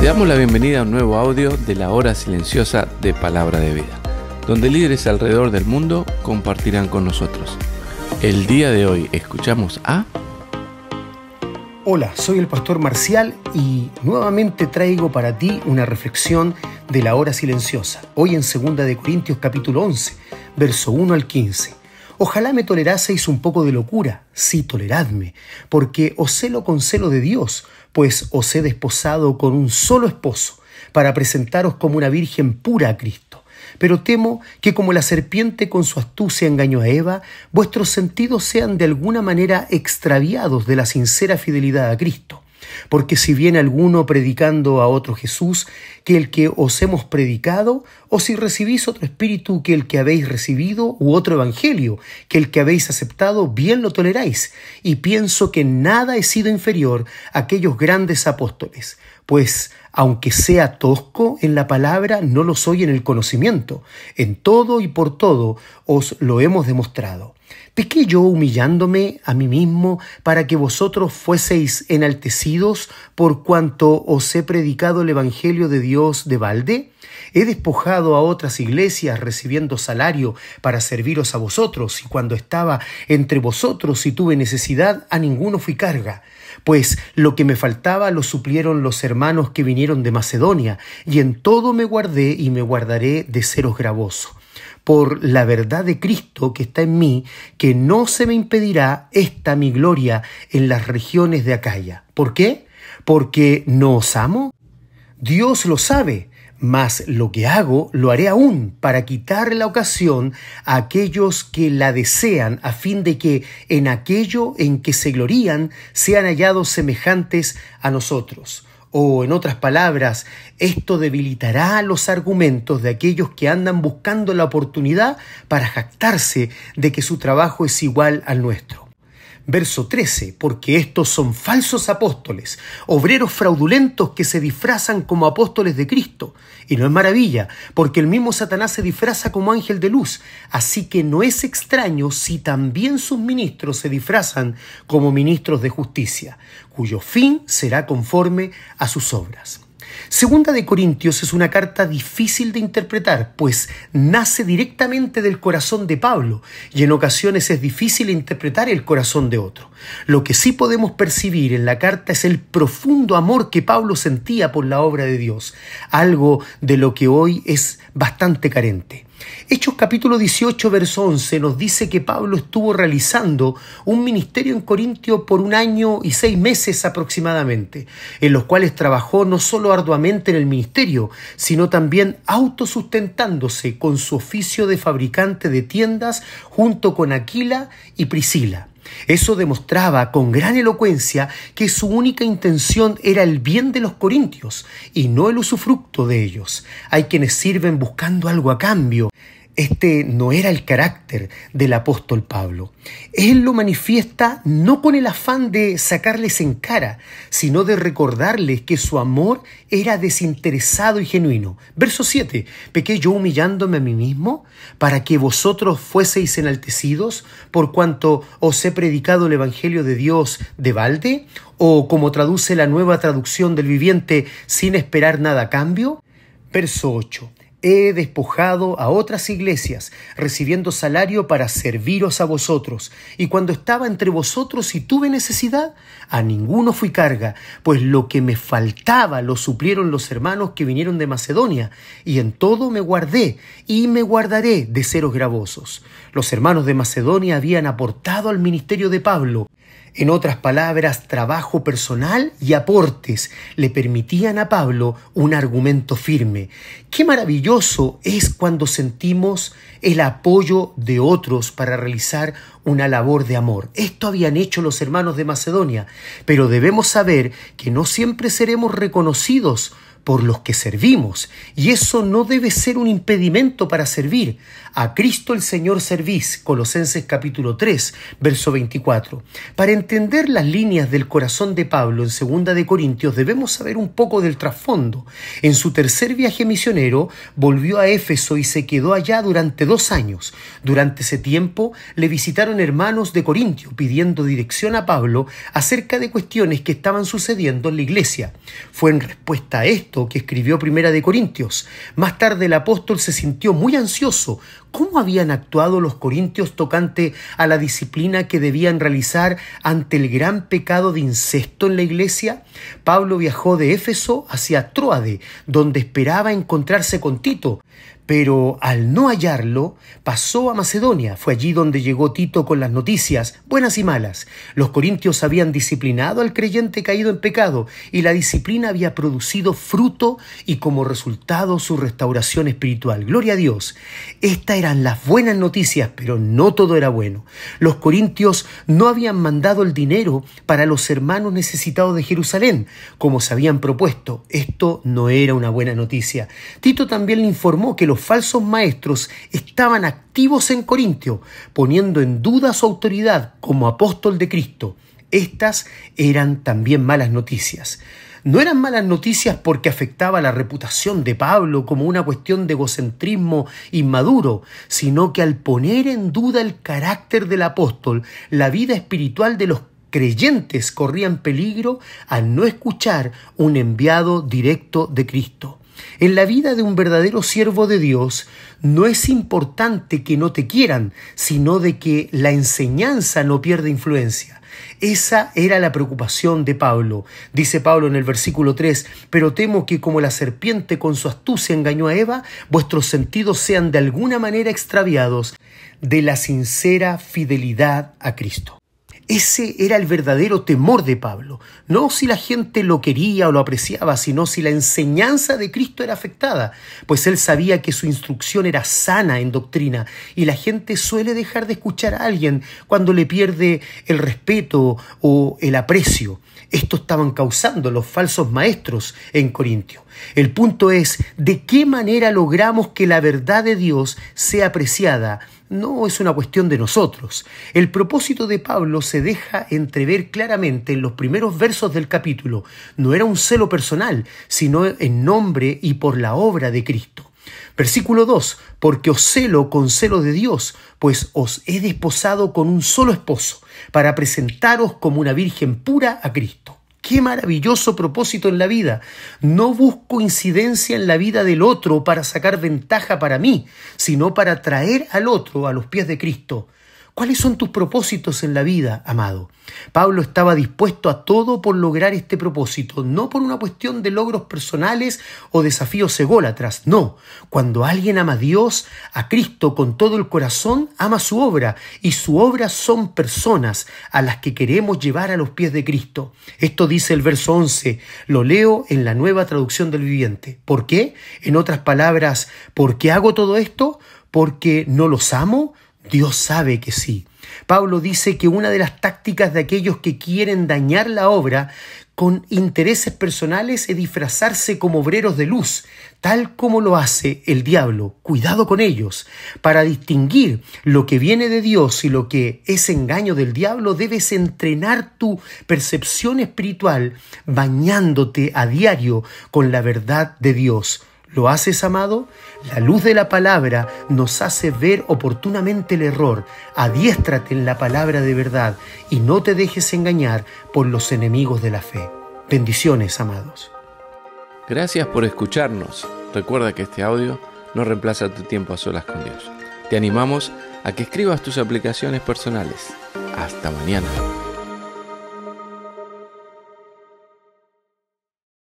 Te damos la bienvenida a un nuevo audio de la hora silenciosa de Palabra de Vida, donde líderes alrededor del mundo compartirán con nosotros. El día de hoy escuchamos a... Hola, soy el pastor Marcial y nuevamente traigo para ti una reflexión de la hora silenciosa, hoy en 2 de Corintios capítulo 11, verso 1 al 15. Ojalá me toleraseis un poco de locura, sí, toleradme, porque os celo con celo de Dios, pues os he desposado con un solo esposo, para presentaros como una virgen pura a Cristo. Pero temo que como la serpiente con su astucia engañó a Eva, vuestros sentidos sean de alguna manera extraviados de la sincera fidelidad a Cristo. Porque si viene alguno predicando a otro Jesús que el que os hemos predicado, o si recibís otro espíritu que el que habéis recibido, u otro evangelio que el que habéis aceptado, bien lo toleráis. Y pienso que nada he sido inferior a aquellos grandes apóstoles, pues aunque sea tosco en la palabra, no lo soy en el conocimiento. En todo y por todo os lo hemos demostrado. ¿Pequé yo humillándome a mí mismo para que vosotros fueseis enaltecidos por cuanto os he predicado el Evangelio de Dios de balde? ¿He despojado a otras iglesias recibiendo salario para serviros a vosotros? Y cuando estaba entre vosotros y tuve necesidad, a ninguno fui carga. Pues lo que me faltaba lo suplieron los hermanos que vinieron de Macedonia, y en todo me guardé y me guardaré de seros gravoso, por la verdad de Cristo que está en mí, que no se me impedirá esta mi gloria en las regiones de Acaya. ¿Por qué? Porque no os amo. Dios lo sabe, mas lo que hago lo haré aún para quitar la ocasión a aquellos que la desean, a fin de que en aquello en que se glorían sean hallados semejantes a nosotros. O, en otras palabras, esto debilitará los argumentos de aquellos que andan buscando la oportunidad para jactarse de que su trabajo es igual al nuestro. Verso 13, porque estos son falsos apóstoles, obreros fraudulentos que se disfrazan como apóstoles de Cristo. Y no es maravilla, porque el mismo Satanás se disfraza como ángel de luz. Así que no es extraño si también sus ministros se disfrazan como ministros de justicia, cuyo fin será conforme a sus obras. Segunda de Corintios es una carta difícil de interpretar, pues nace directamente del corazón de Pablo y en ocasiones es difícil interpretar el corazón de otro. Lo que sí podemos percibir en la carta es el profundo amor que Pablo sentía por la obra de Dios, algo de lo que hoy es bastante carente. Hechos capítulo 18, verso 11 nos dice que Pablo estuvo realizando un ministerio en Corintio por un año y seis meses aproximadamente, en los cuales trabajó no solo arduamente en el ministerio, sino también autosustentándose con su oficio de fabricante de tiendas junto con Aquila y Priscila. Eso demostraba con gran elocuencia que su única intención era el bien de los corintios y no el usufructo de ellos. Hay quienes sirven buscando algo a cambio este no era el carácter del apóstol Pablo. Él lo manifiesta no con el afán de sacarles en cara, sino de recordarles que su amor era desinteresado y genuino. Verso 7. Pequé yo humillándome a mí mismo para que vosotros fueseis enaltecidos por cuanto os he predicado el Evangelio de Dios de balde, o como traduce la nueva traducción del viviente, sin esperar nada a cambio. Verso 8 he despojado a otras iglesias, recibiendo salario para serviros a vosotros, y cuando estaba entre vosotros y tuve necesidad, a ninguno fui carga, pues lo que me faltaba lo suplieron los hermanos que vinieron de Macedonia, y en todo me guardé, y me guardaré de seros gravosos. Los hermanos de Macedonia habían aportado al ministerio de Pablo, en otras palabras, trabajo personal y aportes le permitían a Pablo un argumento firme. ¡Qué maravilloso! es cuando sentimos el apoyo de otros para realizar una labor de amor. Esto habían hecho los hermanos de Macedonia, pero debemos saber que no siempre seremos reconocidos por los que servimos, y eso no debe ser un impedimento para servir. A Cristo el Señor servís, Colosenses capítulo 3, verso 24. Para entender las líneas del corazón de Pablo en segunda de Corintios debemos saber un poco del trasfondo. En su tercer viaje misionero volvió a Éfeso y se quedó allá durante dos años. Durante ese tiempo le visitaron hermanos de Corintio pidiendo dirección a Pablo acerca de cuestiones que estaban sucediendo en la iglesia. Fue en respuesta a esto que escribió Primera de Corintios. Más tarde el apóstol se sintió muy ansioso. ¿Cómo habían actuado los corintios tocante a la disciplina que debían realizar ante el gran pecado de incesto en la iglesia? Pablo viajó de Éfeso hacia Troade, donde esperaba encontrarse con Tito, pero al no hallarlo pasó a Macedonia. Fue allí donde llegó Tito con las noticias, buenas y malas. Los corintios habían disciplinado al creyente caído en pecado y la disciplina había producido fruto y como resultado su restauración espiritual. Gloria a Dios. Estas eran las buenas noticias, pero no todo era bueno. Los corintios no habían mandado el dinero para los hermanos necesitados de Jerusalén, como se habían propuesto. Esto no era una buena noticia. Tito también le informó que los falsos maestros estaban activos en Corintio, poniendo en duda su autoridad como apóstol de Cristo. Estas eran también malas noticias. No eran malas noticias porque afectaba la reputación de Pablo como una cuestión de egocentrismo inmaduro, sino que al poner en duda el carácter del apóstol, la vida espiritual de los creyentes corrían peligro al no escuchar un enviado directo de Cristo. En la vida de un verdadero siervo de Dios no es importante que no te quieran, sino de que la enseñanza no pierda influencia. Esa era la preocupación de Pablo. Dice Pablo en el versículo 3, pero temo que como la serpiente con su astucia engañó a Eva, vuestros sentidos sean de alguna manera extraviados de la sincera fidelidad a Cristo. Ese era el verdadero temor de Pablo, no si la gente lo quería o lo apreciaba, sino si la enseñanza de Cristo era afectada, pues él sabía que su instrucción era sana en doctrina y la gente suele dejar de escuchar a alguien cuando le pierde el respeto o el aprecio. Esto estaban causando los falsos maestros en Corintio. El punto es, ¿de qué manera logramos que la verdad de Dios sea apreciada? no es una cuestión de nosotros. El propósito de Pablo se deja entrever claramente en los primeros versos del capítulo. No era un celo personal, sino en nombre y por la obra de Cristo. Versículo 2, porque os celo con celo de Dios, pues os he desposado con un solo esposo, para presentaros como una virgen pura a Cristo. Qué maravilloso propósito en la vida. No busco incidencia en la vida del otro para sacar ventaja para mí, sino para traer al otro a los pies de Cristo. ¿Cuáles son tus propósitos en la vida, amado? Pablo estaba dispuesto a todo por lograr este propósito, no por una cuestión de logros personales o desafíos ególatras, no. Cuando alguien ama a Dios, a Cristo con todo el corazón, ama su obra y su obra son personas a las que queremos llevar a los pies de Cristo. Esto dice el verso 11, lo leo en la nueva traducción del viviente. ¿Por qué? En otras palabras, ¿por qué hago todo esto? porque no los amo, Dios sabe que sí. Pablo dice que una de las tácticas de aquellos que quieren dañar la obra con intereses personales es disfrazarse como obreros de luz, tal como lo hace el diablo. Cuidado con ellos. Para distinguir lo que viene de Dios y lo que es engaño del diablo, debes entrenar tu percepción espiritual bañándote a diario con la verdad de Dios. ¿Lo haces, amado? La luz de la palabra nos hace ver oportunamente el error. Adiéstrate en la palabra de verdad y no te dejes engañar por los enemigos de la fe. Bendiciones, amados. Gracias por escucharnos. Recuerda que este audio no reemplaza tu tiempo a solas con Dios. Te animamos a que escribas tus aplicaciones personales. Hasta mañana.